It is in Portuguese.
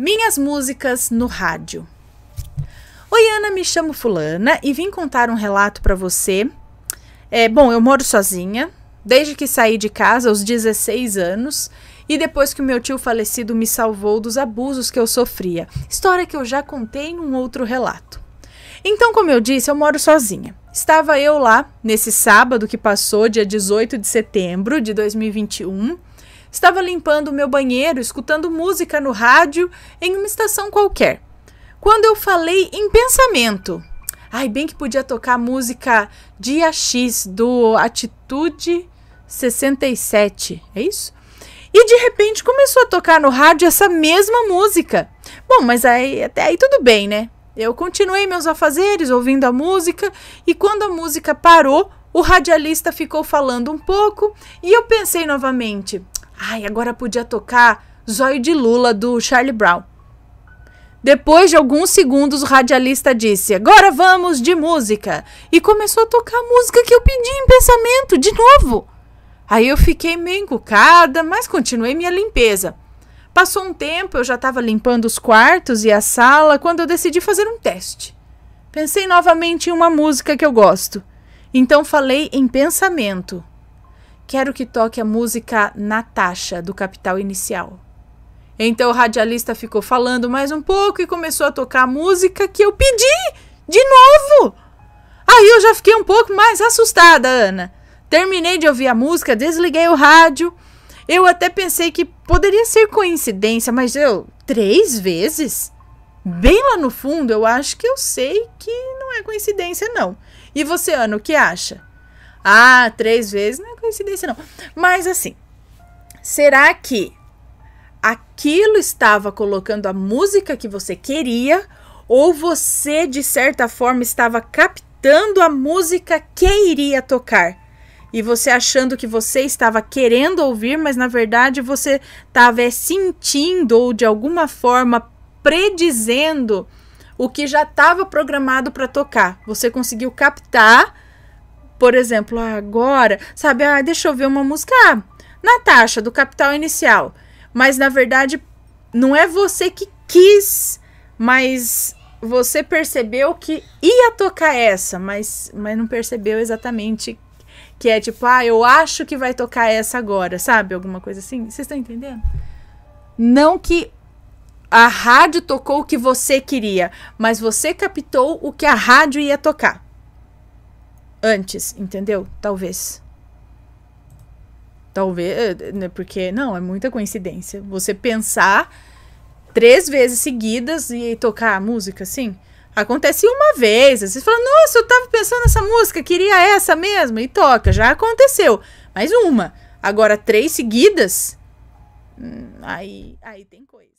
Minhas músicas no rádio. Oi, Ana, me chamo Fulana e vim contar um relato para você. É, bom, eu moro sozinha desde que saí de casa aos 16 anos e depois que o meu tio falecido me salvou dos abusos que eu sofria. História que eu já contei em um outro relato. Então, como eu disse, eu moro sozinha. Estava eu lá nesse sábado que passou, dia 18 de setembro de 2021, Estava limpando o meu banheiro, escutando música no rádio em uma estação qualquer. Quando eu falei em pensamento, ai, bem que podia tocar a música Dia X do Atitude 67, é isso? E de repente começou a tocar no rádio essa mesma música. Bom, mas aí, até aí tudo bem, né? Eu continuei meus afazeres ouvindo a música e quando a música parou, o radialista ficou falando um pouco e eu pensei novamente: Ai, agora podia tocar Zóio de Lula do Charlie Brown. Depois de alguns segundos, o radialista disse: Agora vamos de música! E começou a tocar a música que eu pedi em pensamento, de novo. Aí eu fiquei meio encucada, mas continuei minha limpeza. Passou um tempo, eu já estava limpando os quartos e a sala quando eu decidi fazer um teste. Pensei novamente em uma música que eu gosto. Então falei em pensamento: Quero que toque a música Natasha, do Capital Inicial. Então o radialista ficou falando mais um pouco e começou a tocar a música que eu pedi de novo. Aí eu já fiquei um pouco mais assustada, Ana. Terminei de ouvir a música, desliguei o rádio. Eu até pensei que poderia ser coincidência, mas eu três vezes? Bem lá no fundo, eu acho que eu sei que não é coincidência, não. E você, Ana, o que acha? Ah, três vezes não é coincidência, não. Mas assim, será que aquilo estava colocando a música que você queria ou você, de certa forma, estava captando a música que iria tocar? e você achando que você estava querendo ouvir, mas na verdade você estava é, sentindo ou de alguma forma predizendo o que já estava programado para tocar. Você conseguiu captar por exemplo, agora, sabe, ah, deixa eu ver uma música, ah, Natasha, do Capital Inicial. Mas na verdade, não é você que quis, mas você percebeu que ia tocar essa, mas, mas não percebeu exatamente que é tipo, ah, eu acho que vai tocar essa agora, sabe? Alguma coisa assim. Vocês estão entendendo? Não que a rádio tocou o que você queria, mas você captou o que a rádio ia tocar antes, entendeu? Talvez. Talvez, né, porque não, é muita coincidência. Você pensar três vezes seguidas e tocar a música assim, acontece uma vez. Você fala, nossa, eu tava pensando nessa música, queria essa mesmo, e toca, já aconteceu. Mais uma. Agora, três seguidas, hum, aí, aí tem coisa.